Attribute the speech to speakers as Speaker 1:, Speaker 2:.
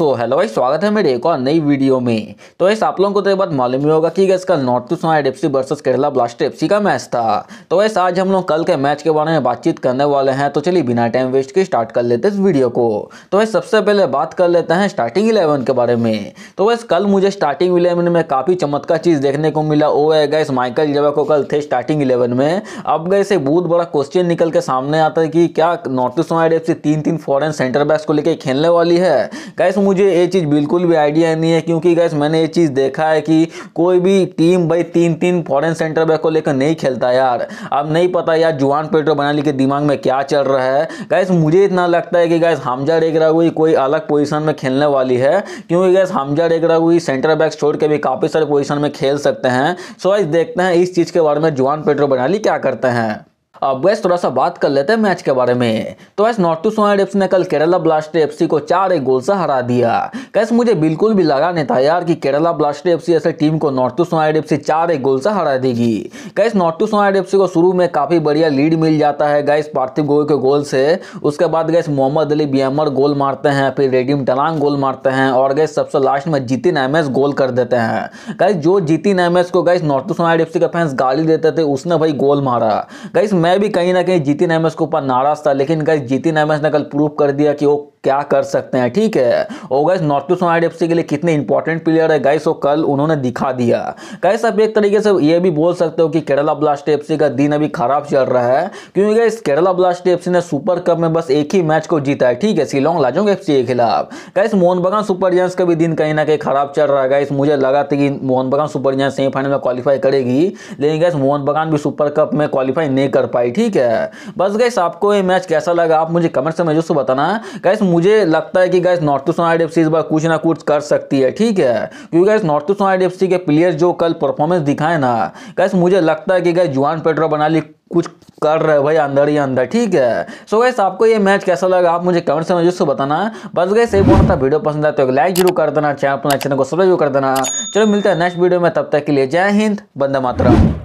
Speaker 1: so hello भाई स्वागत है मेरे एक और नई वीडियो में तो वैसे आप लोगों को तो एक बात मालूम ही होगा कि गैस कल नॉर्थ टू United F C versus Kerala Blaster F का मैच था तो वैसे आज हम लोग कल के मैच के बारे में बातचीत करने वाले हैं तो चलिए बिना टाइम वेस्ट के स्टार्ट कर लेते हैं इस वीडियो को तो वैसे सबसे पहले बात कर लेते हैं स्टार्टिंग इलेवन के बारे में तो वैसे कल मुझे स्टार्टिंग इलेवन में काफ़ी चमत्कार चीज़ देखने को मिला वो है गैस माइकल जबा को कल थे स्टार्टिंग इलेवन में अब गए से बहुत बड़ा क्वेश्चन निकल के सामने आता है कि क्या नॉर्थ टू यूनाइटेड एफ तीन तीन फॉरन सेंटर बैक्स को लेकर खेलने वाली है गैस मुझे ये चीज़ बिल्कुल भी आइडिया नहीं है क्योंकि गैस मैंने ये चीज़ देखा है कि कोई भी टीम भाई तीन तीन फॉरन सेंटर बैक को लेकर नहीं खेलता यार अब नहीं पता यार जुआन पेट्रो बनाली के दिमाग में क्या चल रहा है गैस मुझे इतना लगता है कि गैस हमजा हुई कोई अलग पोजीशन में खेलने वाली है क्योंकि गैस हमजा हुई सेंटर बैक छोड़ के भी काफ़ी सारे पोजिशन में खेल सकते हैं सो गैस देखते हैं इस चीज़ के बारे में जुआन पेट्रो बनाली क्या करते हैं अब वैस थोड़ा सा बात कर लेते हैं मैच के बारे में तो वैस नॉर्थ टू सोनाइड एफ ने कल केरला ब्लास्टर एफ को चार एक गोल से हरा दिया कैसे मुझे बिल्कुल भी लगा नहीं था यार कि केरला ब्लास्टर एफ ऐसे टीम को नॉर्थ टू सोनाइड एफ चार एक गोल से हरा देगी कैसे नॉर्थ टू सोनाइड एफ को शुरू में काफ़ी बढ़िया लीड मिल जाता है गैस पार्थिव गोयल के गोल से उसके बाद गैस मोहम्मद अली बियमर गोल मारते हैं फिर रेडीम टनांग गोल मारते हैं और गैस सबसे लास्ट में जीतिन एम गोल कर देते हैं गैस जो जीतिन एम को गैस नॉर्थ टू सोनाइड एफ के फैंस गाली देते थे उसने भाई गोल मारा गैस मैं मैं भी कहीं ना कहीं जीतीन अहमद के ऊपर नाराज था लेकिन गाइज एम एस ने कल प्रूव कर दिया कि वो क्या कर सकते हैं ठीक है और guys North East United F के लिए कितने इंपॉर्टेंट प्लेयर है गाइस वो कल उन्होंने दिखा दिया गाइस आप एक तरीके से ये भी बोल सकते हो कि केरला ब्लास्ट एफ का दिन अभी खराब चल रहा है क्योंकि गाइस केरला ब्लास्ट एफ ने सुपर कप में बस एक ही मैच को जीता है ठीक है शिलोंग लाजोंग एफ के खिलाफ गाइस मोहन बगान सुपर जयंस का भी दिन कहीं ना कहीं खराब चल रहा है गाइस मुझे लगा था कि Mohun Bagan Super Giants semifinal में क्वालिफाई करेगी लेकिन गैस मोहन बगान भी सुपर कप में क्वालिफाई नहीं कर पाई ठीक है बस गैस आपको ये मैच कैसा लगा आप मुझे कमेंट से मुझे बताना गैस मुझे लगता है कि guys North East United F इस बार कुछ ना कुछ कर सकती है ठीक है क्योंकि guys North East United F के प्लेयर्स जो कल परफॉर्मेंस दिखाए ना गैस मुझे लगता है कि गैस जुआन पेट्रो बनाली कुछ कर रहे भाई अंदर ही अंदर ठीक है सो so गैस आपको ये मैच कैसा लगा आप मुझे कमेंट से मुझे उसको बताना बस गए सही बहुत वीडियो अच्छा पसंद आए तो एक लाइक जरूर कर देना चैनल अपना चैनल को सब्सक्राइब कर देना चलो मिलते हैं नेक्स्ट वीडियो में तब तक के लिए जय हिंद बंदे मातरम